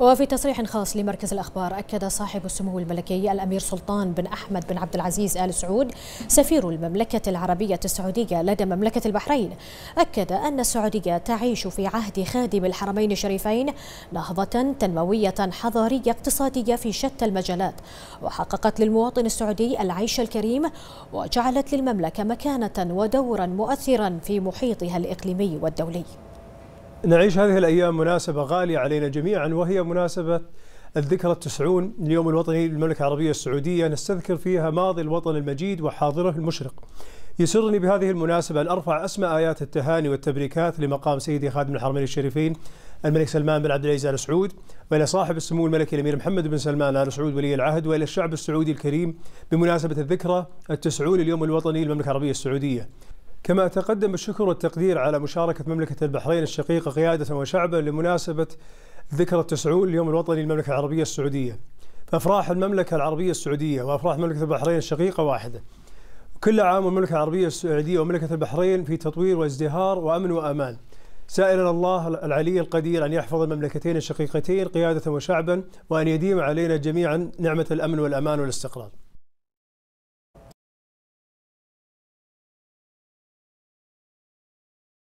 وفي تصريح خاص لمركز الأخبار أكد صاحب السمو الملكي الأمير سلطان بن أحمد بن عبد العزيز آل سعود سفير المملكة العربية السعودية لدى مملكة البحرين أكد أن السعودية تعيش في عهد خادم الحرمين الشريفين نهضة تنموية حضارية اقتصادية في شتى المجالات وحققت للمواطن السعودي العيش الكريم وجعلت للمملكة مكانة ودورا مؤثرا في محيطها الإقليمي والدولي نعيش هذه الأيام مناسبة غالية علينا جميعا وهي مناسبة الذكرى التسعون اليوم الوطني للمملكة العربية السعودية نستذكر فيها ماضي الوطن المجيد وحاضره المشرق يسرني بهذه المناسبة أن أرفع أسماء آيات التهاني والتبريكات لمقام سيدي خادم الحرمين الشريفين الملك سلمان بن عبد العزيز آل سعود وإلى صاحب السمو الملكي الأمير محمد بن سلمان آل سعود ولي العهد وإلى الشعب السعودي الكريم بمناسبة الذكرى التسعون اليوم الوطني للمملكة العربية السعودية كما تقدم الشكر والتقدير على مشاركة مملكة البحرين الشقيقة قيادة وشعبا لمناسبة ذكرى التسعون اليوم الوطني للمملكة العربية السعودية فأفراح المملكة العربية السعودية وأفراح مملكة البحرين الشقيقة واحدة كل عام المملكة العربية السعودية ومملكة البحرين في تطوير وازدهار وأمن وأمان سائلا الله العلي القدير أن يحفظ المملكتين الشقيقتين قيادة وشعبا وأن يديم علينا جميعا نعمة الأمن والأمان والاستقرار